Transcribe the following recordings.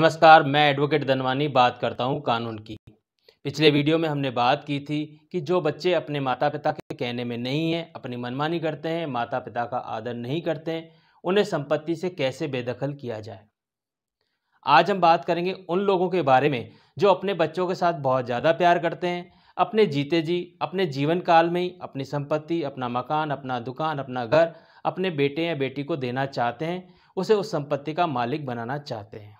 नमस्कार मैं एडवोकेट धनवानी बात करता हूं कानून की पिछले वीडियो में हमने बात की थी कि जो बच्चे अपने माता पिता के कहने में नहीं हैं अपनी मनमानी करते हैं माता पिता का आदर नहीं करते हैं उन्हें संपत्ति से कैसे बेदखल किया जाए आज हम बात करेंगे उन लोगों के बारे में जो अपने बच्चों के साथ बहुत ज़्यादा प्यार करते हैं अपने जीते जी अपने जीवन काल में ही अपनी संपत्ति अपना मकान अपना दुकान अपना घर अपने बेटे या बेटी को देना चाहते हैं उसे उस संपत्ति का मालिक बनाना चाहते हैं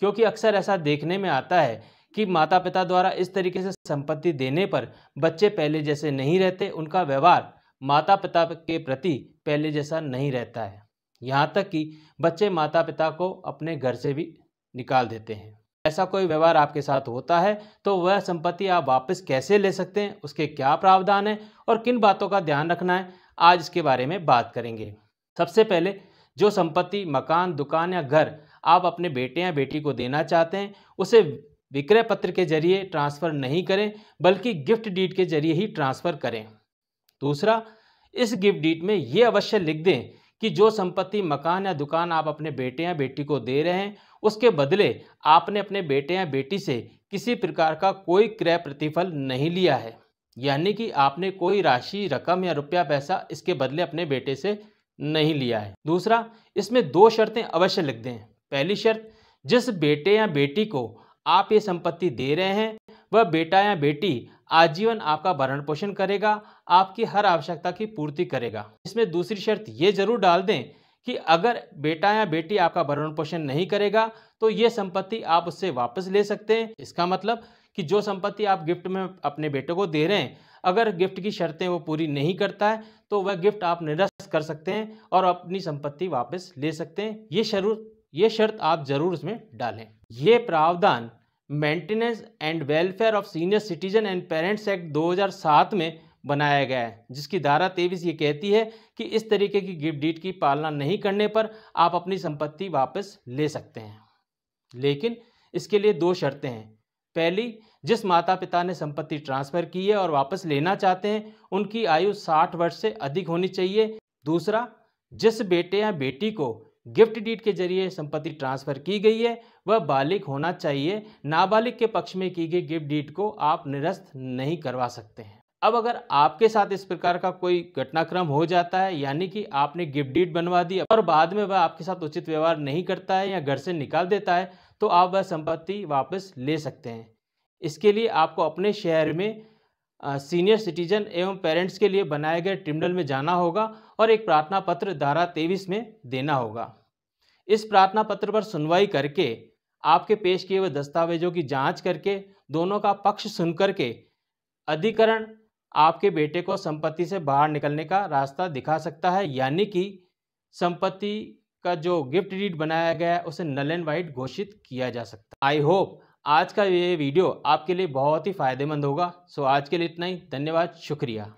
क्योंकि अक्सर ऐसा देखने में आता है कि माता पिता द्वारा इस तरीके से संपत्ति देने पर बच्चे पहले जैसे नहीं रहते उनका व्यवहार माता पिता के प्रति पहले जैसा नहीं रहता है यहाँ तक कि बच्चे माता पिता को अपने घर से भी निकाल देते हैं ऐसा कोई व्यवहार आपके साथ होता है तो वह संपत्ति आप वापस कैसे ले सकते हैं उसके क्या प्रावधान हैं और किन बातों का ध्यान रखना है आज इसके बारे में बात करेंगे सबसे पहले जो संपत्ति मकान दुकान या घर आप अपने बेटे या बेटी को देना चाहते हैं उसे विक्रय पत्र के जरिए ट्रांसफ़र नहीं करें बल्कि गिफ्ट डीड के जरिए ही ट्रांसफ़र करें दूसरा इस गिफ्ट डीड में ये अवश्य लिख दें कि जो संपत्ति मकान या दुकान आप अपने बेटे या बेटी को दे रहे हैं उसके बदले आपने अपने बेटे या बेटी से किसी प्रकार का कोई क्रय प्रतिफल नहीं लिया है यानी कि आपने कोई राशि रकम या रुपया पैसा इसके बदले अपने बेटे से नहीं लिया है दूसरा इसमें दो शर्तें अवश्य लिख दें पहली शर्त जिस बेटे या बेटी को आप ये संपत्ति दे रहे हैं वह बेटा या बेटी आजीवन आपका भरण पोषण करेगा आपकी हर आवश्यकता की पूर्ति करेगा इसमें दूसरी शर्त ये जरूर डाल दें कि अगर बेटा या बेटी आपका भरण पोषण नहीं करेगा तो ये संपत्ति आप उससे वापस ले सकते हैं इसका मतलब कि जो संपत्ति आप गिफ्ट में अपने बेटे को दे रहे हैं अगर गिफ्ट की शर्तें वो पूरी नहीं करता है तो वह गिफ्ट आप निरस्त कर सकते हैं और अपनी संपत्ति वापस ले सकते हैं ये शरूर ये शर्त आप जरूर इसमें डालें ये प्रावधान maintenance and welfare of senior citizen and parents act 2007 में बनाया गया है जिसकी धारा तेईस ये कहती है कि इस तरीके की गिफ्ट डीट की पालना नहीं करने पर आप अपनी संपत्ति वापस ले सकते हैं लेकिन इसके लिए दो शर्तें हैं पहली जिस माता पिता ने संपत्ति ट्रांसफ़र की है और वापस लेना चाहते हैं उनकी आयु 60 वर्ष से अधिक होनी चाहिए दूसरा जिस बेटे या बेटी को गिफ्ट डीड के जरिए संपत्ति ट्रांसफर की गई है वह बालिक होना चाहिए नाबालिग के पक्ष में की गई गिफ्ट डीड को आप निरस्त नहीं करवा सकते हैं अब अगर आपके साथ इस प्रकार का कोई घटनाक्रम हो जाता है यानी कि आपने गिफ्ट डीड बनवा दी और बाद में वह आपके साथ उचित व्यवहार नहीं करता है या घर से निकाल देता है तो आप वह संपत्ति वापस ले सकते हैं इसके लिए आपको अपने शहर में सीनियर सिटीजन एवं पेरेंट्स के लिए बनाए गए ट्रिब्यूनल में जाना होगा और एक प्रार्थना पत्र धारा तेईस में देना होगा इस प्रार्थना पत्र पर सुनवाई करके आपके पेश किए हुए दस्तावेजों की जांच करके दोनों का पक्ष सुन करके अधिकरण आपके बेटे को संपत्ति से बाहर निकलने का रास्ता दिखा सकता है यानी कि संपत्ति का जो गिफ्ट डीड बनाया गया है उसे नल एंड वाइट घोषित किया जा सकता है आई होप आज का ये वीडियो आपके लिए बहुत ही फ़ायदेमंद होगा सो आज के लिए इतना ही धन्यवाद शुक्रिया